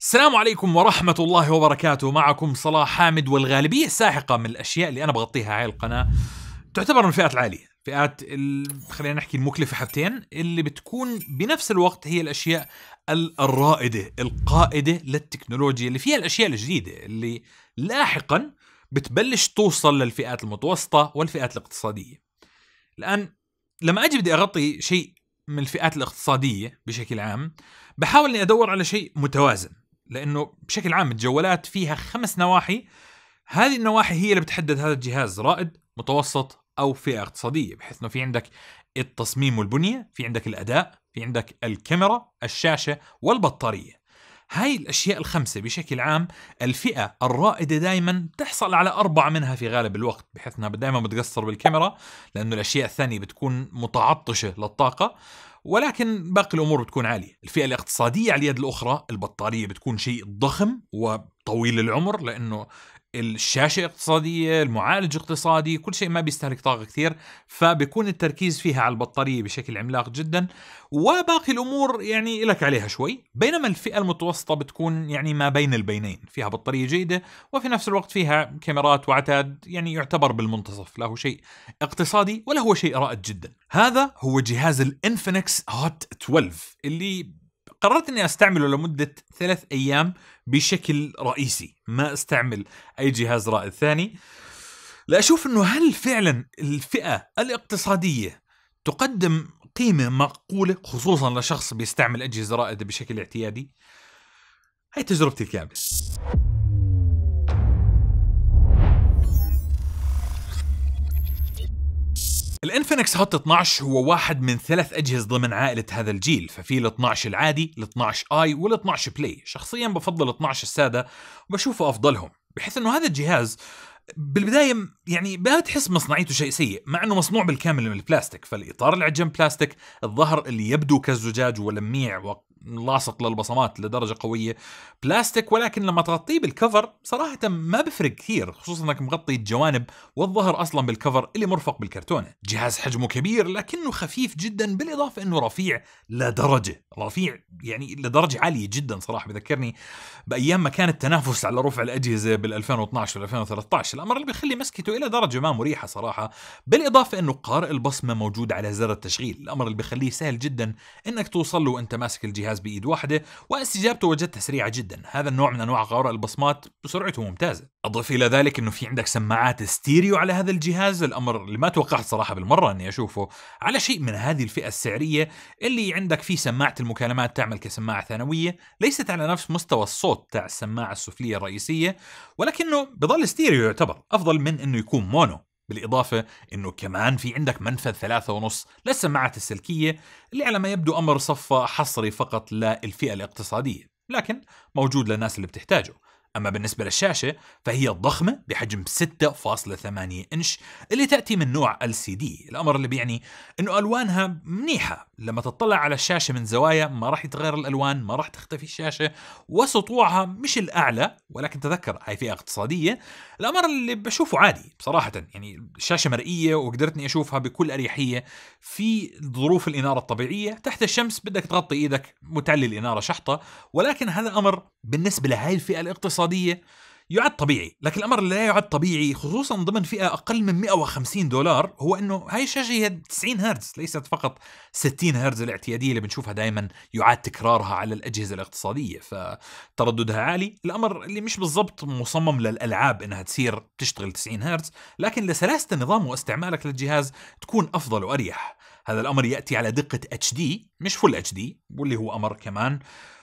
السلام عليكم ورحمة الله وبركاته معكم صلاح حامد والغالبية الساحقة من الأشياء اللي أنا بغطيها على القناة تعتبر من الفئات العالية فئات ال... خلينا نحكي المكلفة حبتين اللي بتكون بنفس الوقت هي الأشياء الرائدة القائدة للتكنولوجيا اللي فيها الأشياء الجديدة اللي لاحقا بتبلش توصل للفئات المتوسطة والفئات الاقتصادية الآن لما أجي بدي أغطي شيء من الفئات الاقتصادية بشكل عام بحاول أني أدور على شيء متوازن لانه بشكل عام الجوالات فيها خمس نواحي هذه النواحي هي اللي بتحدد هذا الجهاز رائد متوسط او فئه اقتصاديه بحيث انه في عندك التصميم والبنيه في عندك الاداء في عندك الكاميرا الشاشه والبطاريه هاي الأشياء الخمسة بشكل عام الفئة الرائدة دائما تحصل على أربعة منها في غالب الوقت بحيث أنها دائما بتقصر بالكاميرا لأنه الأشياء الثانية بتكون متعطشة للطاقة ولكن باقي الامور بتكون عاليه الفئه الاقتصاديه على اليد الاخرى البطاريه بتكون شيء ضخم وطويل العمر لانه الشاشة اقتصادية المعالج اقتصادي كل شيء ما بيستهلك طاقة كثير فبيكون التركيز فيها على البطارية بشكل عملاق جدا وباقي الأمور يعني لك عليها شوي بينما الفئة المتوسطة بتكون يعني ما بين البينين فيها بطارية جيدة وفي نفس الوقت فيها كاميرات وعتاد يعني يعتبر بالمنتصف لا هو شيء اقتصادي ولا هو شيء رائد جدا هذا هو جهاز الانفينكس هوت 12 اللي قررت اني استعمله لمده ثلاث ايام بشكل رئيسي ما استعمل اي جهاز رائد ثاني لاشوف انه هل فعلا الفئه الاقتصاديه تقدم قيمه معقوله خصوصا لشخص بيستعمل اجهزه رائده بشكل اعتيادي هاي تجربتي الكامله الانفينكس هوت 12 هو واحد من ثلاث اجهزة ضمن عائلة هذا الجيل ففي ال 12 العادي ال 12 اي وال 12 بلاي شخصيا بفضل ال 12 السادة وبشوفه افضلهم بحيث انه هذا الجهاز بالبداية يعني ما تحس مصنعيته شيء سيء مع انه مصنوع بالكامل من البلاستيك فالاطار العجم بلاستيك الظهر اللي يبدو كالزجاج ولميع ولاصق للبصمات لدرجه قويه بلاستيك ولكن لما تغطيه بالكفر صراحه ما بفرق كثير خصوصا انك مغطي الجوانب والظهر اصلا بالكفر اللي مرفق بالكرتونه جهاز حجمه كبير لكنه خفيف جدا بالاضافه انه رفيع لدرجه رفيع يعني لدرجه عاليه جدا صراحه بذكرني بايام ما كان التنافس على رفع الاجهزه بال2012 وال2013 الامر اللي بيخلي مسكته الى درجه ما مريحه صراحه بالاضافه انه قارئ البصمه موجود على زر التشغيل الامر اللي بخليه سهل جدا انك توصل له وانت ماسك الجهاز بايد واحده واستجابته وجدتها سريعه جدا هذا النوع من انواع قارئ البصمات سرعته ممتازه اضف الى ذلك انه في عندك سماعات ستيريو على هذا الجهاز الامر اللي ما توقعت صراحه بالمره اني اشوفه على شيء من هذه الفئه السعريه اللي عندك فيه سماعه المكالمات تعمل كسماعه ثانويه ليست على نفس مستوى الصوت تاع السماعه السفليه الرئيسيه ولكنه بظل ستيريو يعتبر افضل من انه بيكون مونو بالإضافة أنه كمان في عندك منفذ ثلاثة ونص للسماعات السلكية اللي على ما يبدو أمر صفى حصري فقط للفئة الاقتصادية لكن موجود للناس اللي بتحتاجه أما بالنسبة للشاشة فهي ضخمة بحجم 6.8 إنش اللي تأتي من نوع LCD الأمر اللي بيعني أنه ألوانها منيحة لما تطلع على الشاشة من زوايا ما راح يتغير الألوان ما راح تختفي الشاشة وسطوعها مش الأعلى ولكن تذكر هاي فئة اقتصادية الأمر اللي بشوفه عادي بصراحة يعني الشاشة مرئية وقدرتني أشوفها بكل أريحية في ظروف الإنارة الطبيعية تحت الشمس بدك تغطي إيدك متعلي الإنارة شحطة ولكن هذا أمر بالنسبة لهاي الفئة الاقتصادية اقتصاديه يعد طبيعي لكن الامر اللي لا يعد طبيعي خصوصا ضمن فئه اقل من 150 دولار هو انه هاي الشاشه هي 90 هرتز ليست فقط 60 هرتز الاعتياديه اللي بنشوفها دائما يعاد تكرارها على الاجهزه الاقتصاديه فترددها عالي الامر اللي مش بالضبط مصمم للالعاب انها تصير تشتغل 90 هرتز لكن لسلاسه النظام واستعمالك للجهاز تكون افضل واريح هذا الأمر يأتي على دقة اتش دي مش فل اتش دي واللي هو أمر كمان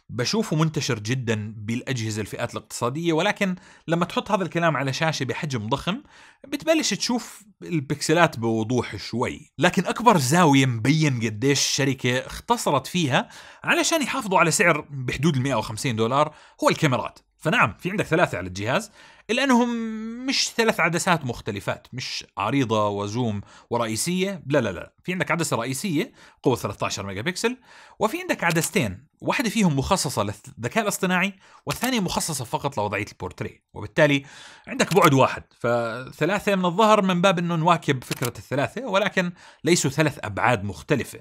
بشوفه منتشر جدا بالأجهزة الفئات الاقتصادية ولكن لما تحط هذا الكلام على شاشة بحجم ضخم بتبلش تشوف البكسلات بوضوح شوي لكن أكبر زاوية مبين قديش الشركة اختصرت فيها علشان يحافظوا على سعر بحدود ال 150 دولار هو الكاميرات فنعم في عندك ثلاثة على الجهاز إلا أنهم مش ثلاث عدسات مختلفات مش عريضة وزوم ورئيسية لا لا لا في عندك عدسة رئيسية قوة 13 ميجا بكسل وفي عندك عدستين واحدة فيهم مخصصة للذكاء الاصطناعي والثانية مخصصة فقط لوضعية البورتريه وبالتالي عندك بعد واحد فثلاثة من الظهر من باب أنه نواكب فكرة الثلاثة ولكن ليسوا ثلاث أبعاد مختلفة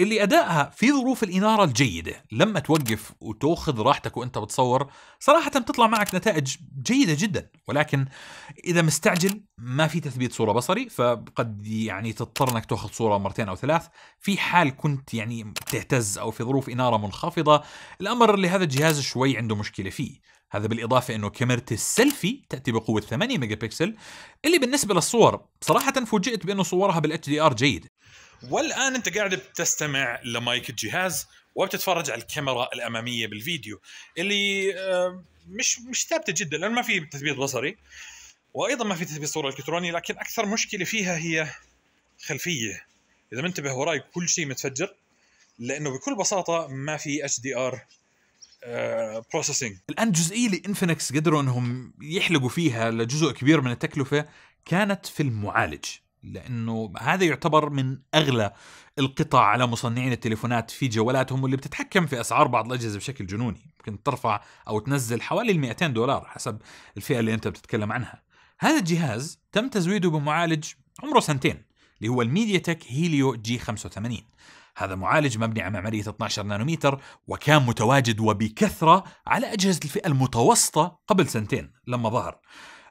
اللي أدائها في ظروف الإنارة الجيدة لما توقف وتأخذ راحتك وأنت بتصور صراحة بتطلع معك نتائج جيدة جدا ولكن إذا مستعجل ما في تثبيت صورة بصري فقد يعني تضطر أنك تأخذ صورة مرتين أو ثلاث في حال كنت يعني تهتز أو في ظروف إنارة منخفضة الأمر اللي هذا الجهاز شوي عنده مشكلة فيه هذا بالإضافة أنه كاميرا السيلفي تأتي بقوة 8 ميجا بكسل اللي بالنسبة للصور صراحة فوجئت بأنه صورها بالاتش دي ار جيد والان انت قاعد بتستمع لمايك الجهاز وبتتفرج على الكاميرا الاماميه بالفيديو اللي آه، مش مش ثابته جدا لان ما في تثبيت بصري وايضا ما في تثبيت صوره الكتروني لكن اكثر مشكله فيها هي خلفيه اذا منتبه وراي كل شيء متفجر لانه بكل بساطه ما في اتش دي ار بروسيسنج الان جزئيه لانفينكس قدروا انهم يحلقوا فيها لجزء كبير من التكلفه كانت في المعالج لانه هذا يعتبر من اغلى القطع على مصنعين التليفونات في جوالاتهم واللي بتتحكم في اسعار بعض الاجهزه بشكل جنوني ممكن ترفع او تنزل حوالي ال 200 دولار حسب الفئه اللي انت بتتكلم عنها هذا الجهاز تم تزويده بمعالج عمره سنتين اللي هو الميديا تك هيليو جي 85 هذا معالج مبني على معمارية 12 نانومتر وكان متواجد وبكثرة على أجهزة الفئة المتوسطة قبل سنتين لما ظهر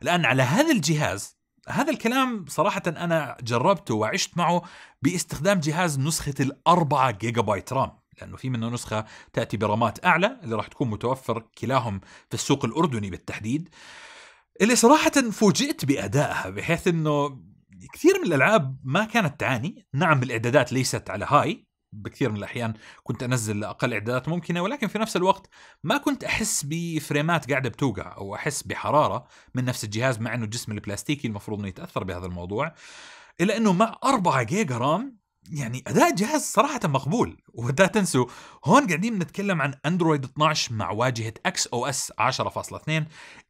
الآن على هذا الجهاز هذا الكلام صراحة أنا جربته وعشت معه باستخدام جهاز نسخة الأربعة جيجا بايت رام لأنه في منه نسخة تأتي برامات أعلى اللي راح تكون متوفر كلاهم في السوق الأردني بالتحديد اللي صراحة فوجئت بأدائها بحيث أنه كثير من الألعاب ما كانت تعاني نعم الإعدادات ليست على هاي بكثير من الاحيان كنت انزل اقل اعدادات ممكنه ولكن في نفس الوقت ما كنت احس بفريمات قاعده بتوقع او احس بحراره من نفس الجهاز مع انه الجسم البلاستيكي المفروض انه يتاثر بهذا الموضوع الا انه مع 4 جيجا رام يعني اداء جهاز صراحه مقبول ولا تنسوا هون قاعدين نتكلم عن اندرويد 12 مع واجهه اكس او اس 10.2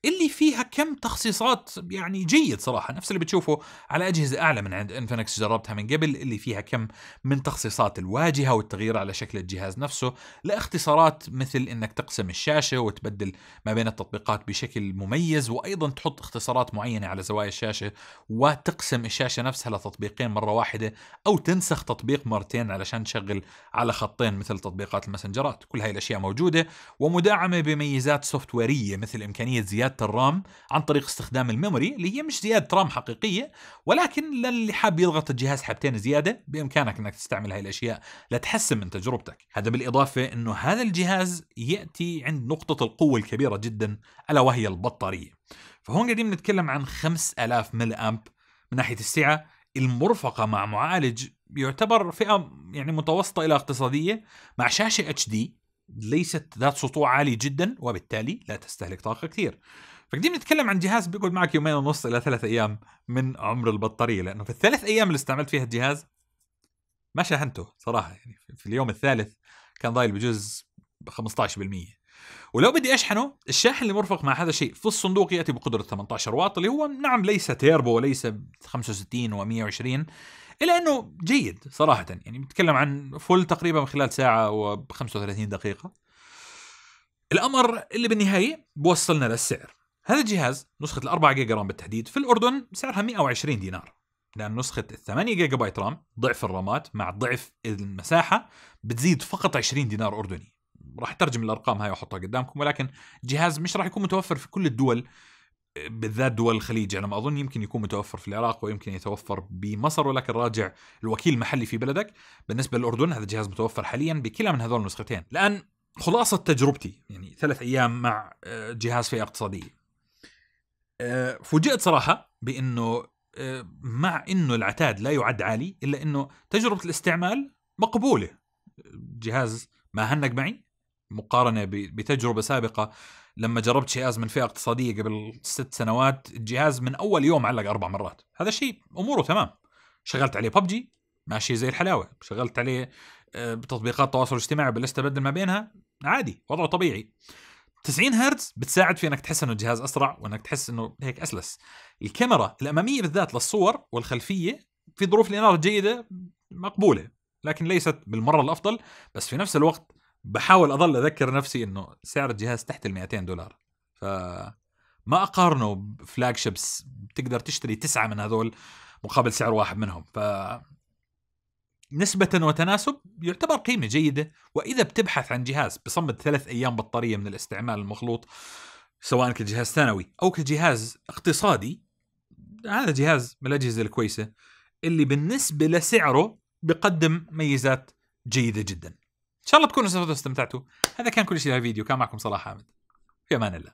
اللي فيها كم تخصيصات يعني جيد صراحه نفس اللي بتشوفه على اجهزه اعلى من عند انفينكس جربتها من قبل اللي فيها كم من تخصيصات الواجهه والتغيير على شكل الجهاز نفسه لاختصارات مثل انك تقسم الشاشه وتبدل ما بين التطبيقات بشكل مميز وايضا تحط اختصارات معينه على زوايا الشاشه وتقسم الشاشه نفسها لتطبيقين مره واحده او تنسخ تطبيق مرتين علشان تشغل على خطين مثل تطبيقات المسنجرات كل هاي الأشياء موجودة ومدعمة بميزات سوفتويرية مثل إمكانية زيادة الرام عن طريق استخدام الميموري اللي هي مش زيادة رام حقيقية ولكن للي حاب يضغط الجهاز حبتين زيادة بإمكانك أنك تستعمل هاي الأشياء لتحسن من تجربتك هذا بالإضافة أنه هذا الجهاز يأتي عند نقطة القوة الكبيرة جدا ألا وهي البطارية فهون قاعدين بنتكلم عن 5000 ملي أمب من ناحية السعة المرفقة مع معالج يعتبر فئه يعني متوسطه الى اقتصاديه مع شاشه اتش دي ليست ذات سطوع عالي جدا وبالتالي لا تستهلك طاقه كثير فقديم نتكلم عن جهاز بيقعد معك يومين ونص الى ثلاث ايام من عمر البطاريه لانه في الثلاث ايام اللي استعملت فيها الجهاز ما شحنته صراحه يعني في اليوم الثالث كان ضايل بجوز 15% ولو بدي اشحنه الشاحن اللي مرفق مع هذا الشيء في الصندوق ياتي بقدره 18 واط اللي هو نعم ليس تيربو وليس 65 و120 الا انه جيد صراحه يعني بتكلم عن فول تقريبا خلال ساعه و35 دقيقه الامر اللي بالنهايه بوصلنا للسعر هذا الجهاز نسخه ال 4 جيجا رام بالتحديد في الاردن سعرها 120 دينار لان نسخه ال 8 جيجا بايت رام ضعف الرامات مع ضعف المساحه بتزيد فقط 20 دينار اردني راح اترجم الارقام هاي واحطها قدامكم ولكن جهاز مش راح يكون متوفر في كل الدول بالذات دول الخليج انا يعني ما اظن يمكن يكون متوفر في العراق ويمكن يتوفر بمصر ولكن راجع الوكيل المحلي في بلدك بالنسبه للاردن هذا الجهاز متوفر حاليا بكلا من هذول النسختين الان خلاصه تجربتي يعني ثلاث ايام مع آه، جهاز فئه اقتصاديه آه، فوجئت صراحه بانه آه، مع انه العتاد لا يعد عالي الا انه تجربه الاستعمال مقبوله جهاز ما هنق معي مقارنه بتجربه سابقه لما جربت جهاز من فئه اقتصاديه قبل ست سنوات الجهاز من اول يوم علق اربع مرات هذا الشيء اموره تمام شغلت عليه ببجي ماشي زي الحلاوه شغلت عليه آه، بتطبيقات التواصل الاجتماعي بلشت ابدل ما بينها عادي وضعه طبيعي 90 هرتز بتساعد في انك تحس انه الجهاز اسرع وانك تحس انه هيك اسلس الكاميرا الاماميه بالذات للصور والخلفيه في ظروف الاناره الجيده مقبوله لكن ليست بالمره الافضل بس في نفس الوقت بحاول اظل اذكر نفسي انه سعر الجهاز تحت ال 200 دولار ف ما اقارنه بفلاج شيبس بتقدر تشتري تسعه من هذول مقابل سعر واحد منهم ف نسبة وتناسب يعتبر قيمة جيدة وإذا بتبحث عن جهاز بصمد ثلاث أيام بطارية من الاستعمال المخلوط سواء كجهاز ثانوي أو كجهاز اقتصادي هذا جهاز من الأجهزة الكويسة اللي بالنسبة لسعره بقدم ميزات جيدة جدا شاء الله تكونوا استمتعتوا هذا كان كل شيء في الفيديو كان معكم صلاح حامد في امان الله